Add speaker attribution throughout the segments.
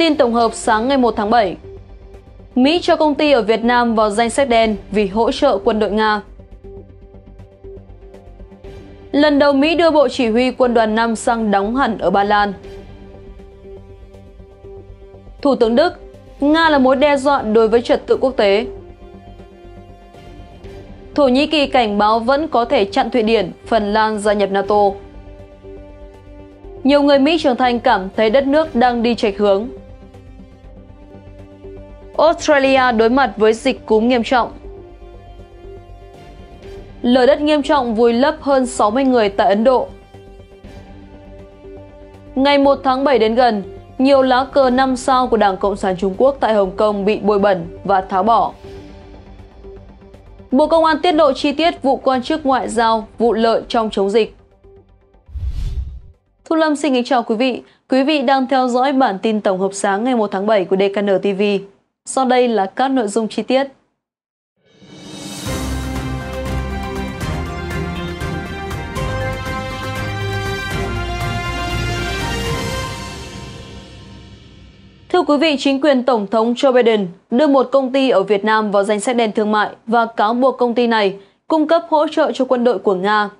Speaker 1: Tin tổng hợp sáng ngày 1 tháng 7 Mỹ cho công ty ở Việt Nam vào danh sách đen vì hỗ trợ quân đội Nga Lần đầu Mỹ đưa Bộ Chỉ huy Quân đoàn 5 sang đóng hẳn ở Ba Lan Thủ tướng Đức Nga là mối đe dọa đối với trật tự quốc tế Thổ Nhĩ Kỳ cảnh báo vẫn có thể chặn Thụy Điển, Phần Lan gia nhập NATO. Nhiều người Mỹ trưởng thành cảm thấy đất nước đang đi chệch hướng. Australia đối mặt với dịch cúm nghiêm trọng Lở đất nghiêm trọng vùi lấp hơn 60 người tại Ấn Độ Ngày 1 tháng 7 đến gần, nhiều lá cờ 5 sao của Đảng Cộng sản Trung Quốc tại Hồng Kông bị bôi bẩn và tháo bỏ. Bộ Công an tiết lộ chi tiết vụ quan chức ngoại giao, vụ lợi trong chống dịch. Thu Lâm xin kính chào quý vị. Quý vị đang theo dõi bản tin tổng hợp sáng ngày 1 tháng 7 của DKN TV. Sau đây là các nội dung chi tiết. Thưa quý vị, chính quyền Tổng thống Joe Biden đưa một công ty ở Việt Nam vào danh sách đen thương mại và cáo buộc công ty này cung cấp hỗ trợ cho quân đội của Nga.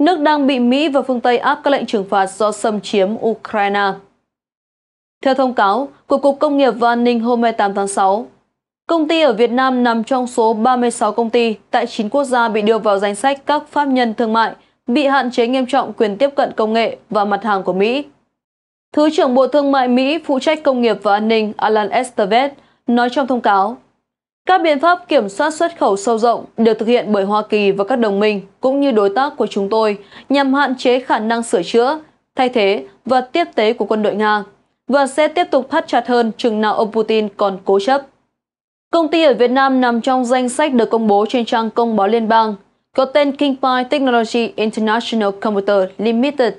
Speaker 1: Nước đang bị Mỹ và phương Tây áp các lệnh trừng phạt do xâm chiếm Ukraine. Theo thông cáo của Cục Công nghiệp và An ninh hôm 28 tháng 6, công ty ở Việt Nam nằm trong số 36 công ty tại 9 quốc gia bị đưa vào danh sách các pháp nhân thương mại bị hạn chế nghiêm trọng quyền tiếp cận công nghệ và mặt hàng của Mỹ. Thứ trưởng Bộ Thương mại Mỹ phụ trách công nghiệp và an ninh Alan Estevez nói trong thông cáo, các biện pháp kiểm soát xuất khẩu sâu rộng được thực hiện bởi Hoa Kỳ và các đồng minh cũng như đối tác của chúng tôi nhằm hạn chế khả năng sửa chữa, thay thế và tiếp tế của quân đội Nga và sẽ tiếp tục thắt chặt hơn chừng nào ông Putin còn cố chấp. Công ty ở Việt Nam nằm trong danh sách được công bố trên trang công báo liên bang, có tên Kingpie Technology International Computer Limited,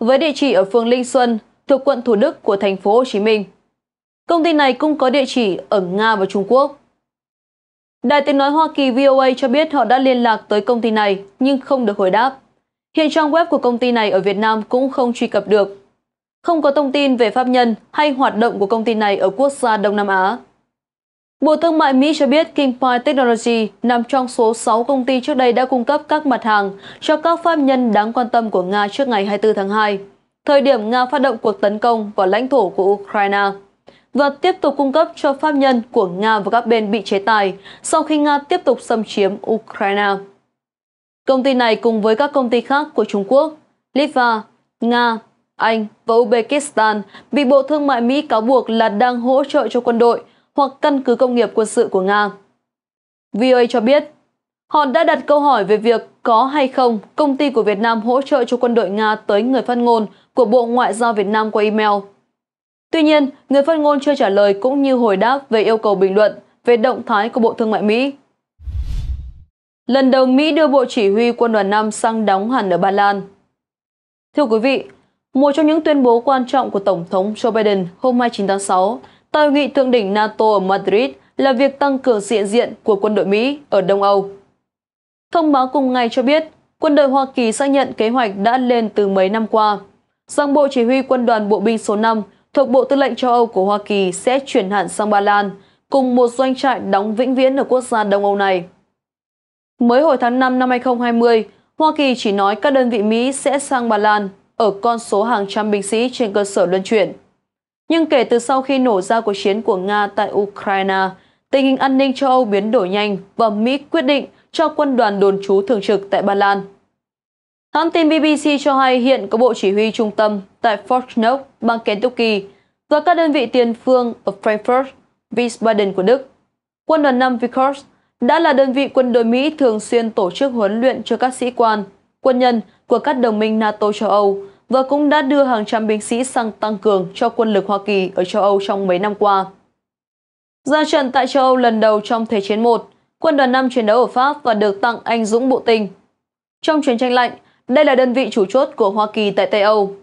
Speaker 1: với địa chỉ ở phường Linh Xuân, thuộc quận Thủ Đức của thành phố Hồ Chí Minh. Công ty này cũng có địa chỉ ở Nga và Trung Quốc. Đài tiếng nói Hoa Kỳ VOA cho biết họ đã liên lạc tới công ty này nhưng không được hồi đáp. Hiện trang web của công ty này ở Việt Nam cũng không truy cập được không có thông tin về pháp nhân hay hoạt động của công ty này ở quốc gia Đông Nam Á. Bộ Thương mại Mỹ cho biết Kingpie Technology nằm trong số 6 công ty trước đây đã cung cấp các mặt hàng cho các pháp nhân đáng quan tâm của Nga trước ngày 24 tháng 2, thời điểm Nga phát động cuộc tấn công vào lãnh thổ của Ukraine và tiếp tục cung cấp cho pháp nhân của Nga và các bên bị chế tài sau khi Nga tiếp tục xâm chiếm Ukraine. Công ty này cùng với các công ty khác của Trung Quốc, Litva, Nga, anh và Uzbekistan bị Bộ Thương mại Mỹ cáo buộc là đang hỗ trợ cho quân đội hoặc căn cứ công nghiệp quân sự của Nga. VOA cho biết, họ đã đặt câu hỏi về việc có hay không công ty của Việt Nam hỗ trợ cho quân đội Nga tới người phát ngôn của Bộ Ngoại giao Việt Nam qua email. Tuy nhiên, người phát ngôn chưa trả lời cũng như hồi đáp về yêu cầu bình luận về động thái của Bộ Thương mại Mỹ. Lần đầu Mỹ đưa Bộ Chỉ huy Quân đoàn 5 sang đóng hẳn ở Ba Lan. Thưa quý vị, một trong những tuyên bố quan trọng của Tổng thống Joe Biden hôm 29 tháng 6 tại hội nghị thượng đỉnh NATO ở Madrid là việc tăng cường sự hiện diện của quân đội Mỹ ở Đông Âu. Thông báo cùng ngày cho biết, quân đội Hoa Kỳ xác nhận kế hoạch đã lên từ mấy năm qua, rằng Bộ Chỉ huy Quân đoàn Bộ binh số 5 thuộc Bộ Tư lệnh châu Âu của Hoa Kỳ sẽ chuyển hạn sang Ba Lan, cùng một doanh trại đóng vĩnh viễn ở quốc gia Đông Âu này. Mới hồi tháng 5 năm 2020, Hoa Kỳ chỉ nói các đơn vị Mỹ sẽ sang Ba Lan ở con số hàng trăm binh sĩ trên cơ sở luân chuyển. Nhưng kể từ sau khi nổ ra cuộc chiến của Nga tại Ukraine, tình hình an ninh châu Âu biến đổi nhanh và Mỹ quyết định cho quân đoàn đồn trú thường trực tại Ba Lan. Hãng tin BBC cho hay hiện có bộ chỉ huy trung tâm tại Fort Knox, bang Kentucky và các đơn vị tiền phương ở Frankfurt, Wiesbaden của Đức. Quân đoàn 5 Vickers đã là đơn vị quân đội Mỹ thường xuyên tổ chức huấn luyện cho các sĩ quan, quân nhân của các đồng minh NATO châu Âu và cũng đã đưa hàng trăm binh sĩ sang tăng cường cho quân lực Hoa Kỳ ở châu Âu trong mấy năm qua. Ra trận tại châu Âu lần đầu trong Thế chiến 1, quân đoàn 5 chiến đấu ở Pháp và được tặng anh Dũng Bộ tinh. Trong chiến tranh lạnh, đây là đơn vị chủ chốt của Hoa Kỳ tại Tây Âu.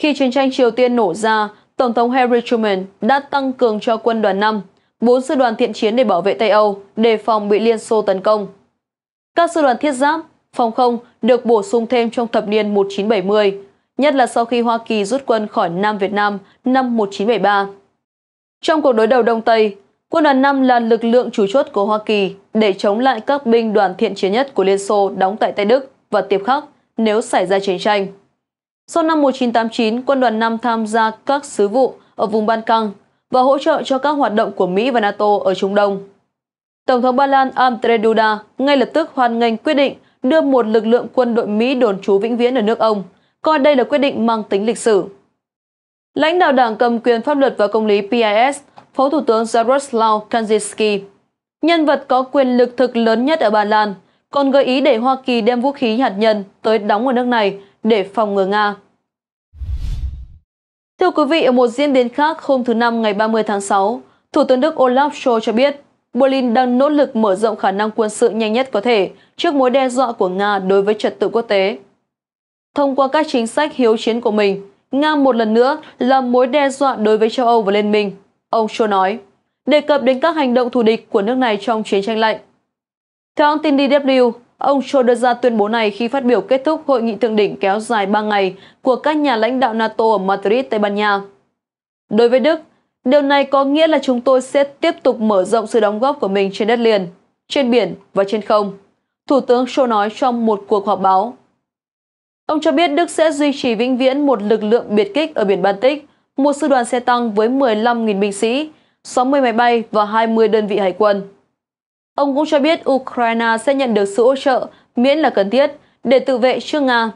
Speaker 1: Khi chiến tranh Triều Tiên nổ ra, Tổng thống Harry Truman đã tăng cường cho quân đoàn 5, 4 sư đoàn thiện chiến để bảo vệ Tây Âu, đề phòng bị Liên Xô tấn công. Các sư đoàn thiết giáp, phòng không được bổ sung thêm trong thập niên 1970 nhất là sau khi Hoa Kỳ rút quân khỏi Nam Việt Nam năm 1973. Trong cuộc đối đầu Đông Tây, quân đoàn 5 là lực lượng chủ chốt của Hoa Kỳ để chống lại các binh đoàn thiện chiến nhất của Liên Xô đóng tại Tây Đức và tiếp Khắc nếu xảy ra chiến tranh. Sau năm 1989, quân đoàn 5 tham gia các sứ vụ ở vùng Ban Căng và hỗ trợ cho các hoạt động của Mỹ và NATO ở Trung Đông. Tổng thống Ba Lan Andrzej Duda ngay lập tức hoan nghênh quyết định đưa một lực lượng quân đội Mỹ đồn trú vĩnh viễn ở nước ông – coi đây là quyết định mang tính lịch sử. Lãnh đạo Đảng cầm quyền pháp luật và công lý PIS, Phó Thủ tướng Jaroslaw Kaczynski, nhân vật có quyền lực thực lớn nhất ở Ba Lan, còn gợi ý để Hoa Kỳ đem vũ khí hạt nhân tới đóng ở nước này để phòng ngừa Nga. Thưa quý vị, ở một diễn biến khác, hôm thứ Năm ngày 30 tháng 6, Thủ tướng Đức Olaf Scholz cho biết Berlin đang nỗ lực mở rộng khả năng quân sự nhanh nhất có thể trước mối đe dọa của Nga đối với trật tự quốc tế. Thông qua các chính sách hiếu chiến của mình, Nga một lần nữa là mối đe dọa đối với châu Âu và Liên minh, ông Cho nói, đề cập đến các hành động thù địch của nước này trong chiến tranh lạnh. Theo hãng tin DW, ông Cho đưa ra tuyên bố này khi phát biểu kết thúc hội nghị thượng đỉnh kéo dài 3 ngày của các nhà lãnh đạo NATO ở Madrid, Tây Ban Nha. Đối với Đức, điều này có nghĩa là chúng tôi sẽ tiếp tục mở rộng sự đóng góp của mình trên đất liền, trên biển và trên không, Thủ tướng Cho nói trong một cuộc họp báo. Ông cho biết Đức sẽ duy trì vĩnh viễn một lực lượng biệt kích ở biển Baltic, một sư đoàn xe tăng với 15.000 binh sĩ, 60 máy bay và 20 đơn vị hải quân. Ông cũng cho biết Ukraine sẽ nhận được sự hỗ trợ miễn là cần thiết để tự vệ trước Nga.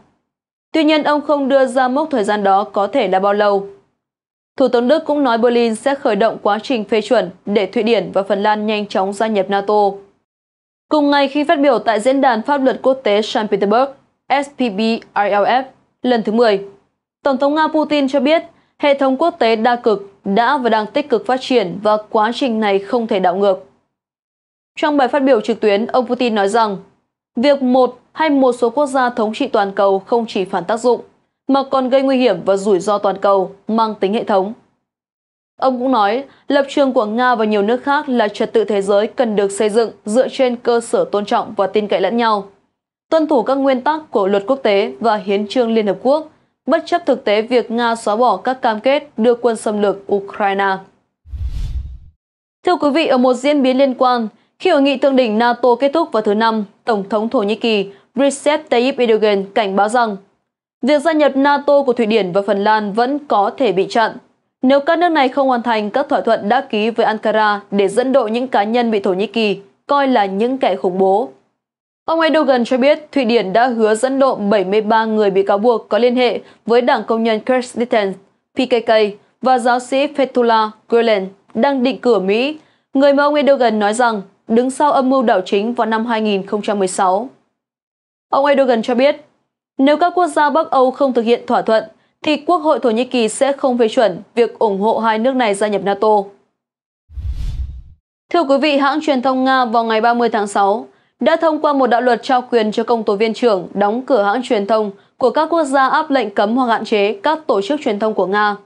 Speaker 1: Tuy nhiên, ông không đưa ra mốc thời gian đó có thể là bao lâu. Thủ tướng Đức cũng nói Berlin sẽ khởi động quá trình phê chuẩn để Thụy Điển và Phần Lan nhanh chóng gia nhập NATO. Cùng ngày khi phát biểu tại Diễn đàn Pháp luật Quốc tế St. Petersburg, SPB-RLF lần thứ 10. Tổng thống Nga Putin cho biết hệ thống quốc tế đa cực đã và đang tích cực phát triển và quá trình này không thể đảo ngược. Trong bài phát biểu trực tuyến, ông Putin nói rằng việc một hay một số quốc gia thống trị toàn cầu không chỉ phản tác dụng mà còn gây nguy hiểm và rủi ro toàn cầu mang tính hệ thống. Ông cũng nói, lập trường của Nga và nhiều nước khác là trật tự thế giới cần được xây dựng dựa trên cơ sở tôn trọng và tin cậy lẫn nhau tuân thủ các nguyên tắc của luật quốc tế và hiến trương Liên Hợp Quốc, bất chấp thực tế việc Nga xóa bỏ các cam kết đưa quân xâm lược Ukraine. Thưa quý vị, ở một diễn biến liên quan, khi hội nghị thượng đỉnh NATO kết thúc vào thứ Năm, Tổng thống Thổ Nhĩ Kỳ Recep Tayyip Erdogan cảnh báo rằng việc gia nhập NATO của Thụy Điển và Phần Lan vẫn có thể bị chặn nếu các nước này không hoàn thành các thỏa thuận đã ký với Ankara để dẫn độ những cá nhân bị Thổ Nhĩ Kỳ coi là những kẻ khủng bố Ông Erdogan cho biết Thụy Điển đã hứa dẫn độ 73 người bị cáo buộc có liên hệ với Đảng Công nhân Kurdistan PKK và giáo sĩ Fethullah Gulen đang định cử Mỹ, người mà ông Erdogan nói rằng đứng sau âm mưu đảo chính vào năm 2016. Ông Erdogan cho biết, nếu các quốc gia Bắc Âu không thực hiện thỏa thuận, thì Quốc hội Thổ Nhĩ Kỳ sẽ không phê chuẩn việc ủng hộ hai nước này gia nhập NATO. Thưa quý vị, hãng truyền thông Nga vào ngày 30 tháng 6 đã thông qua một đạo luật trao quyền cho công tố viên trưởng đóng cửa hãng truyền thông của các quốc gia áp lệnh cấm hoặc hạn chế các tổ chức truyền thông của Nga.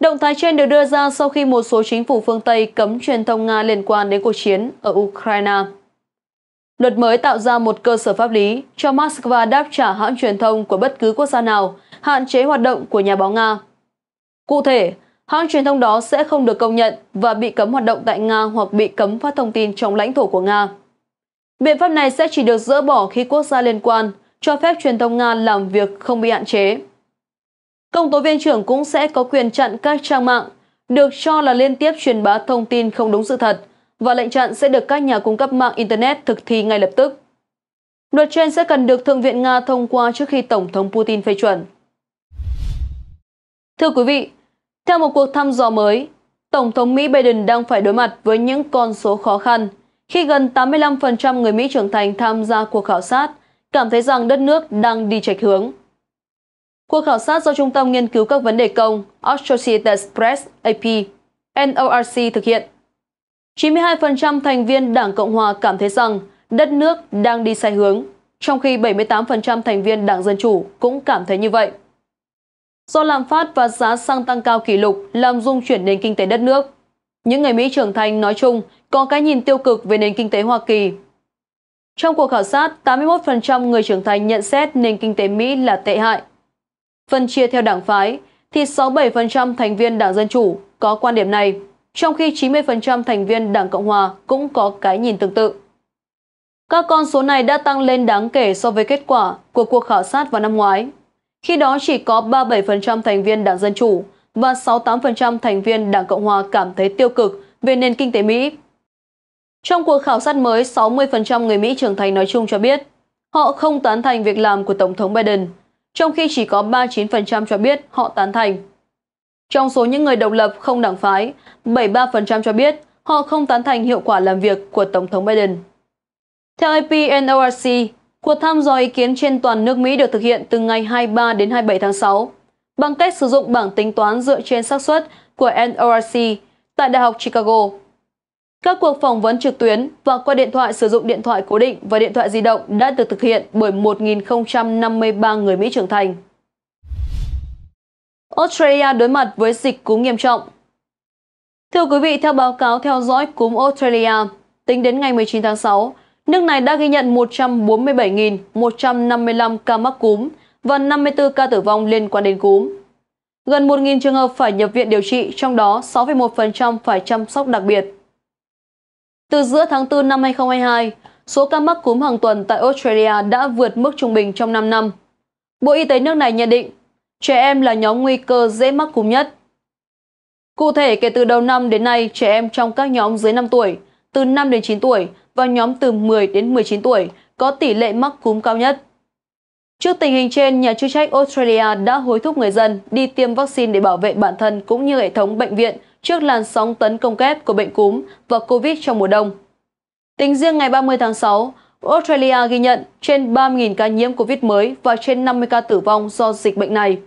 Speaker 1: Động thái trên được đưa ra sau khi một số chính phủ phương Tây cấm truyền thông Nga liên quan đến cuộc chiến ở Ukraine. Luật mới tạo ra một cơ sở pháp lý cho Moscow đáp trả hãng truyền thông của bất cứ quốc gia nào hạn chế hoạt động của nhà báo Nga. Cụ thể, hãng truyền thông đó sẽ không được công nhận và bị cấm hoạt động tại Nga hoặc bị cấm phát thông tin trong lãnh thổ của Nga. Biện pháp này sẽ chỉ được dỡ bỏ khi quốc gia liên quan cho phép truyền thông Nga làm việc không bị hạn chế. Công tố viên trưởng cũng sẽ có quyền chặn các trang mạng được cho là liên tiếp truyền bá thông tin không đúng sự thật và lệnh chặn sẽ được các nhà cung cấp mạng Internet thực thi ngay lập tức. Luật trên sẽ cần được Thượng viện Nga thông qua trước khi Tổng thống Putin phê chuẩn. Thưa quý vị, theo một cuộc thăm dò mới, Tổng thống Mỹ Biden đang phải đối mặt với những con số khó khăn – khi gần 85% người Mỹ trưởng thành tham gia cuộc khảo sát, cảm thấy rằng đất nước đang đi chệch hướng. Cuộc khảo sát do Trung tâm Nghiên cứu các vấn đề công Associated Press AP NORC thực hiện. 92% thành viên Đảng Cộng Hòa cảm thấy rằng đất nước đang đi sai hướng, trong khi 78% thành viên Đảng Dân Chủ cũng cảm thấy như vậy. Do lạm phát và giá xăng tăng cao kỷ lục làm dung chuyển nền kinh tế đất nước, những người Mỹ trưởng thành nói chung có cái nhìn tiêu cực về nền kinh tế Hoa Kỳ. Trong cuộc khảo sát, 81% người trưởng thành nhận xét nền kinh tế Mỹ là tệ hại. Phân chia theo đảng phái, thì 67% thành viên Đảng Dân Chủ có quan điểm này, trong khi 90% thành viên Đảng Cộng Hòa cũng có cái nhìn tương tự. Các con số này đã tăng lên đáng kể so với kết quả của cuộc khảo sát vào năm ngoái. Khi đó chỉ có 37% thành viên Đảng Dân Chủ và 68% thành viên Đảng Cộng Hòa cảm thấy tiêu cực về nền kinh tế Mỹ trong cuộc khảo sát mới, 60% người Mỹ trưởng thành nói chung cho biết họ không tán thành việc làm của Tổng thống Biden, trong khi chỉ có 39% cho biết họ tán thành. Trong số những người độc lập không đảng phái, 73% cho biết họ không tán thành hiệu quả làm việc của Tổng thống Biden. Theo AP NORC, cuộc thăm dò ý kiến trên toàn nước Mỹ được thực hiện từ ngày 23 đến 27 tháng 6 bằng cách sử dụng bảng tính toán dựa trên xác suất của NORC tại Đại học Chicago. Các cuộc phỏng vấn trực tuyến và qua điện thoại sử dụng điện thoại cố định và điện thoại di động đã được thực hiện bởi 1.053 người Mỹ trưởng thành. Australia đối mặt với dịch cúm nghiêm trọng Thưa quý vị, theo báo cáo theo dõi cúm Australia, tính đến ngày 19 tháng 6, nước này đã ghi nhận 147.155 ca mắc cúm và 54 ca tử vong liên quan đến cúm. Gần 1.000 trường hợp phải nhập viện điều trị, trong đó 6,1% phải chăm sóc đặc biệt. Từ giữa tháng 4 năm 2022, số ca mắc cúm hàng tuần tại Australia đã vượt mức trung bình trong 5 năm. Bộ Y tế nước này nhận định trẻ em là nhóm nguy cơ dễ mắc cúm nhất. Cụ thể, kể từ đầu năm đến nay, trẻ em trong các nhóm dưới 5 tuổi, từ 5 đến 9 tuổi và nhóm từ 10 đến 19 tuổi có tỷ lệ mắc cúm cao nhất. Trước tình hình trên, nhà chức trách Australia đã hối thúc người dân đi tiêm vaccine để bảo vệ bản thân cũng như hệ thống bệnh viện trước làn sóng tấn công kép của bệnh cúm và Covid trong mùa đông. Tính riêng ngày 30 tháng 6, Australia ghi nhận trên 3.000 ca nhiễm Covid mới và trên 50 ca tử vong do dịch bệnh này.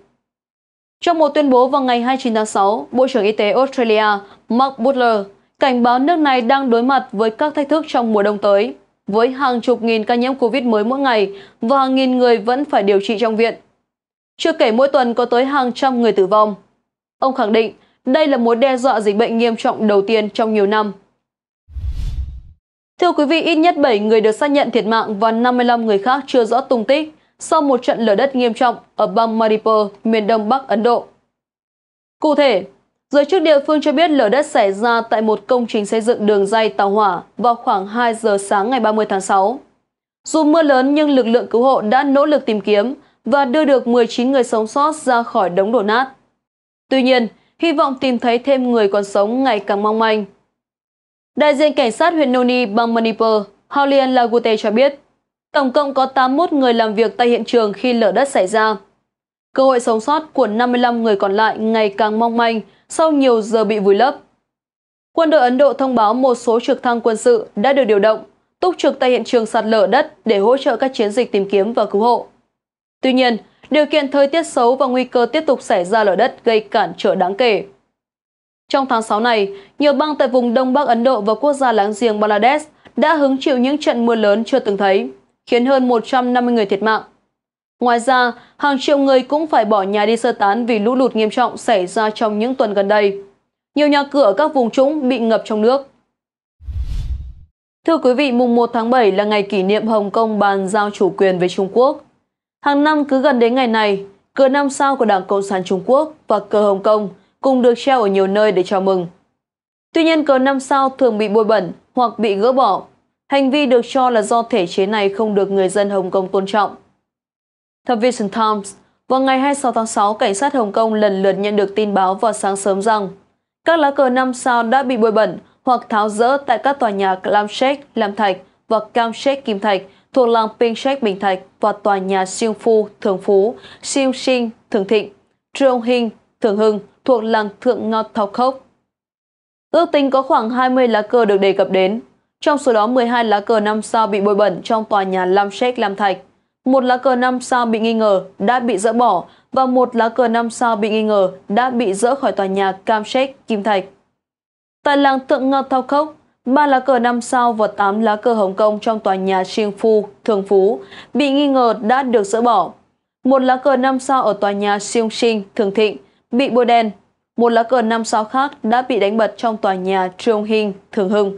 Speaker 1: Trong một tuyên bố vào ngày 29 tháng 6, Bộ trưởng Y tế Australia Mark Butler cảnh báo nước này đang đối mặt với các thách thức trong mùa đông tới, với hàng chục nghìn ca nhiễm Covid mới mỗi ngày và hàng nghìn người vẫn phải điều trị trong viện. Chưa kể mỗi tuần có tới hàng trăm người tử vong. Ông khẳng định đây là mối đe dọa dịch bệnh nghiêm trọng đầu tiên trong nhiều năm. Thưa quý vị, ít nhất 7 người được xác nhận thiệt mạng và 55 người khác chưa rõ tung tích sau một trận lở đất nghiêm trọng ở bang Manipur, miền đông bắc Ấn Độ. Cụ thể, giới chức địa phương cho biết lở đất xảy ra tại một công trình xây dựng đường dây tàu hỏa vào khoảng 2 giờ sáng ngày 30 tháng 6. Dù mưa lớn nhưng lực lượng cứu hộ đã nỗ lực tìm kiếm và đưa được 19 người sống sót ra khỏi đống đổ nát. Tuy nhiên, hy vọng tìm thấy thêm người còn sống ngày càng mong manh. Đại diện cảnh sát huyện Noni, bang Manipur, Haulian Lagute cho biết, tổng cộng có 81 người làm việc tại hiện trường khi lở đất xảy ra. Cơ hội sống sót của 55 người còn lại ngày càng mong manh sau nhiều giờ bị vùi lấp. Quân đội Ấn Độ thông báo một số trực thăng quân sự đã được điều động, túc trực tại hiện trường sạt lở đất để hỗ trợ các chiến dịch tìm kiếm và cứu hộ. Tuy nhiên, Điều kiện thời tiết xấu và nguy cơ tiếp tục xảy ra lở đất gây cản trở đáng kể. Trong tháng 6 này, nhiều bang tại vùng Đông Bắc Ấn Độ và quốc gia láng giềng Bangladesh đã hứng chịu những trận mưa lớn chưa từng thấy, khiến hơn 150 người thiệt mạng. Ngoài ra, hàng triệu người cũng phải bỏ nhà đi sơ tán vì lũ lụt nghiêm trọng xảy ra trong những tuần gần đây. Nhiều nhà cửa ở các vùng trũng bị ngập trong nước. Thưa quý vị, mùng 1 tháng 7 là ngày kỷ niệm Hồng Kông bàn giao chủ quyền với Trung Quốc. Hàng năm cứ gần đến ngày này, cờ năm sao của Đảng Cộng sản Trung Quốc và cờ Hồng Kông cùng được treo ở nhiều nơi để chào mừng. Tuy nhiên cờ năm sao thường bị bôi bẩn hoặc bị gỡ bỏ. Hành vi được cho là do thể chế này không được người dân Hồng Kông tôn trọng. Theo Vision Times, vào ngày 26 tháng 6, cảnh sát Hồng Kông lần lượt nhận được tin báo vào sáng sớm rằng các lá cờ năm sao đã bị bôi bẩn hoặc tháo rỡ tại các tòa nhà Lam Sheikh, Lam Thạch và Cam Sheikh Kim Thạch thuộc làng Pinh Bình Thạch và tòa nhà Siêu Phu, Thường Phú, Siêu Sinh, Thường Thịnh, Trương Hinh, Thường Hưng thuộc làng Thượng Ngọt Thọc Khốc. Ước tính có khoảng 20 lá cờ được đề cập đến, trong số đó 12 lá cờ 5 sao bị bôi bẩn trong tòa nhà Lam Trách Lam Thạch, một lá cờ 5 sao bị nghi ngờ đã bị dỡ bỏ và một lá cờ 5 sao bị nghi ngờ đã bị dỡ khỏi tòa nhà Cam Trách Kim Thạch. Tại làng Thượng Ngọt Thọc Khốc, Ba lá cờ năm sao và tám lá cờ Hồng Kông trong tòa nhà Siêng Phu, Thường Phú bị nghi ngờ đã được dỡ bỏ. Một lá cờ năm sao ở tòa nhà Siêng Sinh, Thường Thịnh bị bôi đen. Một lá cờ năm sao khác đã bị đánh bật trong tòa nhà Trung Hinh, Thường Hưng.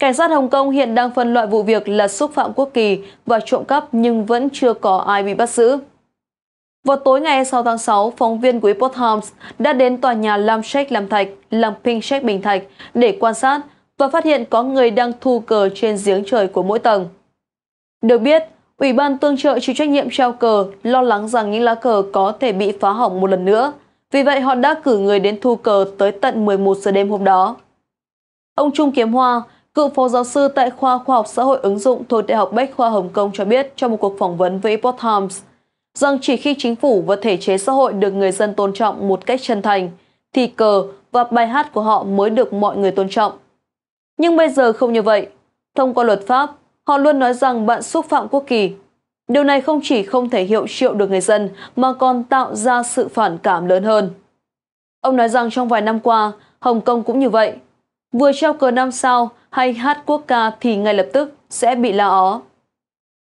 Speaker 1: Cảnh sát Hồng Kông hiện đang phân loại vụ việc là xúc phạm quốc kỳ và trộm cắp nhưng vẫn chưa có ai bị bắt giữ. Vào tối ngày 6 tháng 6, phóng viên của Epoch Times đã đến tòa nhà Lam Shek Lam Thạch, Lam Ping Shek Bình Thạch để quan sát và phát hiện có người đang thu cờ trên giếng trời của mỗi tầng. Được biết, Ủy ban tương trợ chịu trách nhiệm treo cờ lo lắng rằng những lá cờ có thể bị phá hỏng một lần nữa, vì vậy họ đã cử người đến thu cờ tới tận 11 giờ đêm hôm đó. Ông Trung Kiếm Hoa, cựu phó giáo sư tại khoa khoa học xã hội ứng dụng thuộc Đại học Bách khoa Hồng Kông cho biết trong một cuộc phỏng vấn với Epoch Times rằng chỉ khi chính phủ và thể chế xã hội được người dân tôn trọng một cách chân thành, thì cờ và bài hát của họ mới được mọi người tôn trọng. Nhưng bây giờ không như vậy. Thông qua luật pháp, họ luôn nói rằng bạn xúc phạm quốc kỳ. Điều này không chỉ không thể hiệu triệu được người dân mà còn tạo ra sự phản cảm lớn hơn. Ông nói rằng trong vài năm qua, Hồng Kông cũng như vậy. Vừa treo cờ năm sao hay hát quốc ca thì ngay lập tức sẽ bị la ó.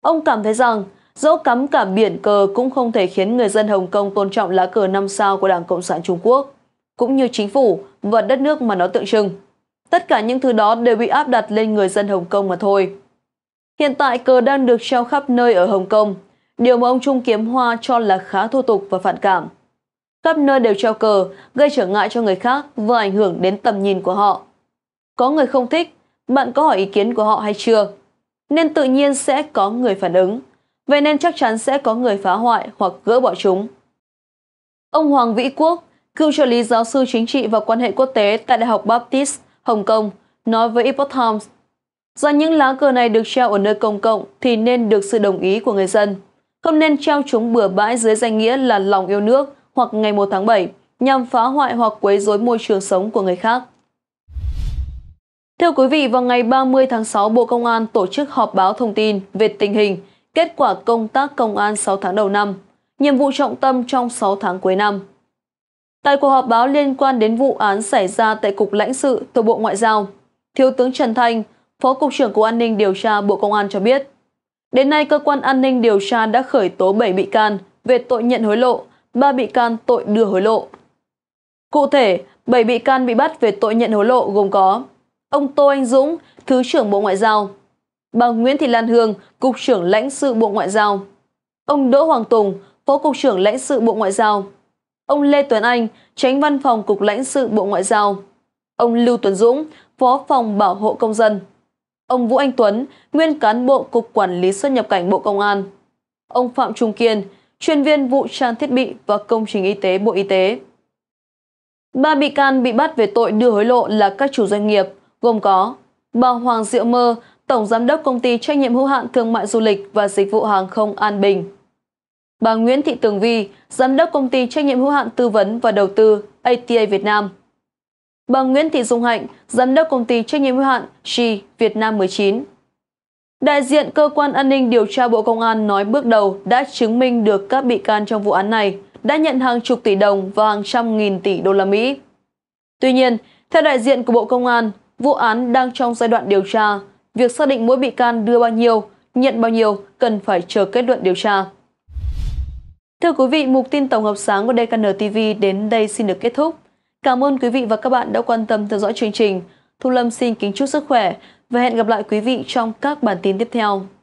Speaker 1: Ông cảm thấy rằng dẫu cắm cả biển cờ cũng không thể khiến người dân Hồng Kông tôn trọng lá cờ năm sao của Đảng Cộng sản Trung Quốc, cũng như chính phủ và đất nước mà nó tượng trưng. Tất cả những thứ đó đều bị áp đặt lên người dân Hồng Kông mà thôi. Hiện tại cờ đang được treo khắp nơi ở Hồng Kông, điều mà ông Trung Kiếm Hoa cho là khá thô tục và phản cảm. Khắp nơi đều treo cờ, gây trở ngại cho người khác và ảnh hưởng đến tầm nhìn của họ. Có người không thích, bạn có hỏi ý kiến của họ hay chưa? Nên tự nhiên sẽ có người phản ứng, vậy nên chắc chắn sẽ có người phá hoại hoặc gỡ bỏ chúng. Ông Hoàng Vĩ Quốc, cựu trợ lý giáo sư chính trị và quan hệ quốc tế tại Đại học Baptist Hồng Kông, nói với Epoch Times rằng những lá cờ này được treo ở nơi công cộng thì nên được sự đồng ý của người dân. Không nên treo chúng bừa bãi dưới danh nghĩa là lòng yêu nước hoặc ngày 1 tháng 7 nhằm phá hoại hoặc quấy rối môi trường sống của người khác. Thưa quý vị, vào ngày 30 tháng 6, Bộ Công an tổ chức họp báo thông tin về tình hình, kết quả công tác công an 6 tháng đầu năm, nhiệm vụ trọng tâm trong 6 tháng cuối năm. Tại cuộc họp báo liên quan đến vụ án xảy ra tại Cục lãnh sự thuộc Bộ Ngoại giao, Thiếu tướng Trần Thanh, Phó Cục trưởng Cục An ninh điều tra Bộ Công an cho biết, đến nay cơ quan an ninh điều tra đã khởi tố 7 bị can về tội nhận hối lộ, 3 bị can tội đưa hối lộ. Cụ thể, 7 bị can bị bắt về tội nhận hối lộ gồm có ông Tô Anh Dũng, Thứ trưởng Bộ Ngoại giao, bà Nguyễn Thị Lan Hương, Cục trưởng lãnh sự Bộ Ngoại giao, ông Đỗ Hoàng Tùng, Phó Cục trưởng lãnh sự Bộ Ngoại giao, ông Lê Tuấn Anh, tránh văn phòng Cục lãnh sự Bộ Ngoại giao, ông Lưu Tuấn Dũng, phó phòng bảo hộ công dân, ông Vũ Anh Tuấn, nguyên cán bộ Cục Quản lý xuất nhập cảnh Bộ Công an, ông Phạm Trung Kiên, chuyên viên vụ trang thiết bị và công trình y tế Bộ Y tế. Ba bị can bị bắt về tội đưa hối lộ là các chủ doanh nghiệp, gồm có bà Hoàng Diệu Mơ, Tổng Giám đốc Công ty Trách nhiệm hữu hạn Thương mại Du lịch và Dịch vụ Hàng không An Bình, bà Nguyễn Thị Tường Vi, giám đốc công ty trách nhiệm hữu hạn tư vấn và đầu tư ATA Việt Nam. Bà Nguyễn Thị Dung Hạnh, giám đốc công ty trách nhiệm hữu hạn She Việt Nam 19. Đại diện cơ quan an ninh điều tra Bộ Công an nói bước đầu đã chứng minh được các bị can trong vụ án này đã nhận hàng chục tỷ đồng và hàng trăm nghìn tỷ đô la Mỹ. Tuy nhiên, theo đại diện của Bộ Công an, vụ án đang trong giai đoạn điều tra, việc xác định mỗi bị can đưa bao nhiêu, nhận bao nhiêu cần phải chờ kết luận điều tra. Thưa quý vị, mục tin tổng hợp sáng của DKN TV đến đây xin được kết thúc. Cảm ơn quý vị và các bạn đã quan tâm theo dõi chương trình. Thu Lâm xin kính chúc sức khỏe và hẹn gặp lại quý vị trong các bản tin tiếp theo.